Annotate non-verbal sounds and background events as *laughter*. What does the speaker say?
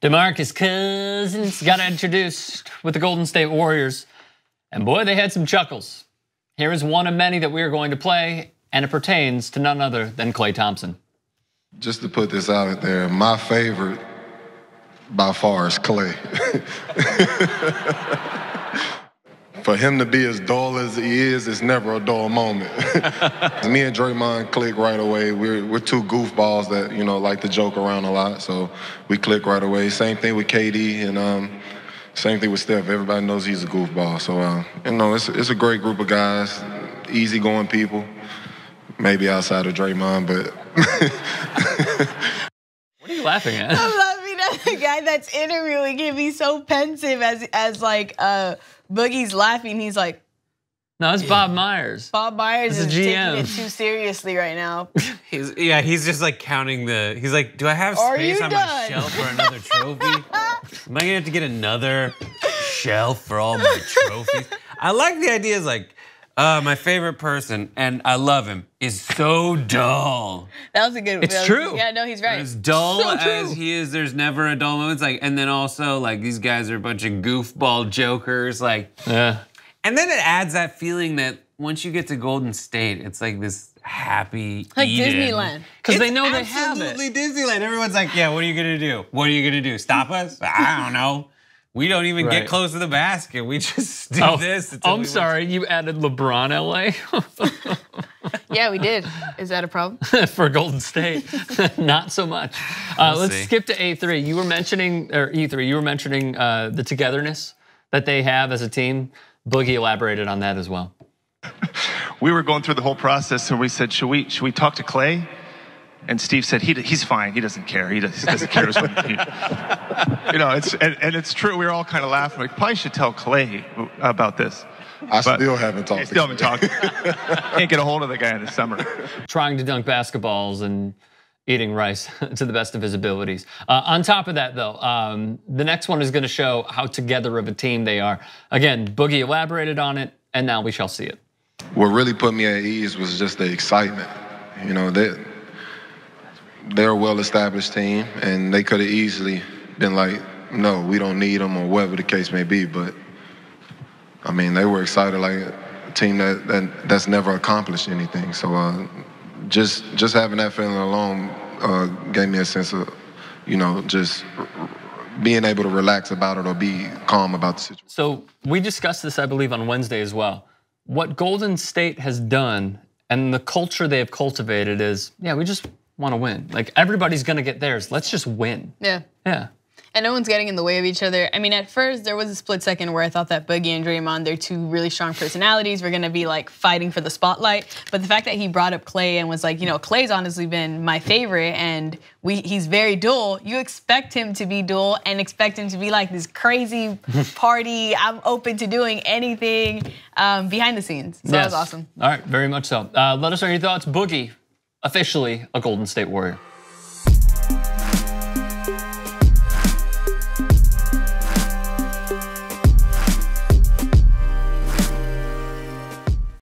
DeMarcus Cousins got introduced with the Golden State Warriors. And boy, they had some chuckles. Here is one of many that we are going to play, and it pertains to none other than Clay Thompson. Just to put this out there, my favorite by far is Clay. *laughs* for him to be as dull as he is, it's never a dull moment. *laughs* Me and Draymond click right away. We're, we're two goofballs that, you know, like to joke around a lot. So we click right away. Same thing with KD and um, same thing with Steph. Everybody knows he's a goofball. So, uh, you know, it's, it's a great group of guys, easygoing people, maybe outside of Draymond, but. *laughs* what are you laughing at? the *laughs* guy that's interviewing him he's so pensive as as like uh Boogie's laughing. He's like, no, it's Bob Myers. Bob Myers is GM. taking it too seriously right now. *laughs* He's, yeah, he's just like counting the. He's like, do I have space on my shelf for another trophy? *laughs* Am I gonna have to get another shelf for all my trophies? I like the idea. like uh, my favorite person, and I love him, is so dull. *laughs* That was a good. It's true. yeah, no, he's right. As dull so as he is, there's never a dull moment. It's like, and then also like these guys are a bunch of goofball jokers, like. Yeah. And then it adds that feeling that once you get to Golden State, it's like this happy like Eden. Disneyland because they know they have it. Absolutely Disneyland. Everyone's like, yeah, what are you gonna do? What are you gonna do? Stop us? I don't know. We don't even right. get close to the basket. We *laughs* just do oh, this. I'm sorry, you added LeBron LA. *laughs* yeah, we did. Is that a problem? *laughs* For Golden State, not so much. Uh, we'll let's see. skip to A3. You were mentioning, or E3, you were mentioning uh, the togetherness that they have as a team. Boogie elaborated on that as well. we were going through the whole process and we said, should we, should we talk to Clay? And Steve said, he, he's fine. He doesn't care. He, does, not care. *laughs* you know, it's, and, and, it's true. We were all kind of laughing. Like, probably should tell Clay about this. I but still haven't talked. I still haven't talked. Can't get a hold of the guy in the summer. *laughs* Trying to dunk basketballs and eating rice *laughs* to the best of his abilities. Uh, on top of that, though, um, the next one is going to show how together of a team they are. Again, Boogie elaborated on it, and now we shall see it. What really put me at ease was just the excitement. You know, they, they're a well-established team, and they could have easily been like, "No, we don't need them," or whatever the case may be. But I mean, they were excited like a team that, that that's never accomplished anything. So uh, just just having that feeling alone uh, gave me a sense of, you know, just being able to relax about it or be calm about the situation. So we discussed this, I believe, on Wednesday as well. What Golden State has done and the culture they have cultivated is, yeah, we just want to win. Like everybody's gonna get theirs. Let's just win. Yeah. Yeah. And no one's getting in the way of each other. I mean, at first there was a split second where I thought that Boogie and Draymond, they're two really strong personalities, were gonna be like fighting for the spotlight. But the fact that he brought up Clay and was like, you know, Clay's honestly been my favorite, and we he's very dual. You expect him to be dual and expect him to be like this crazy *laughs* party. I'm open to doing anything um, behind the scenes. So yes. that was awesome. All right, very much so. Uh, let us know your thoughts, Boogie officially a Golden State Warrior.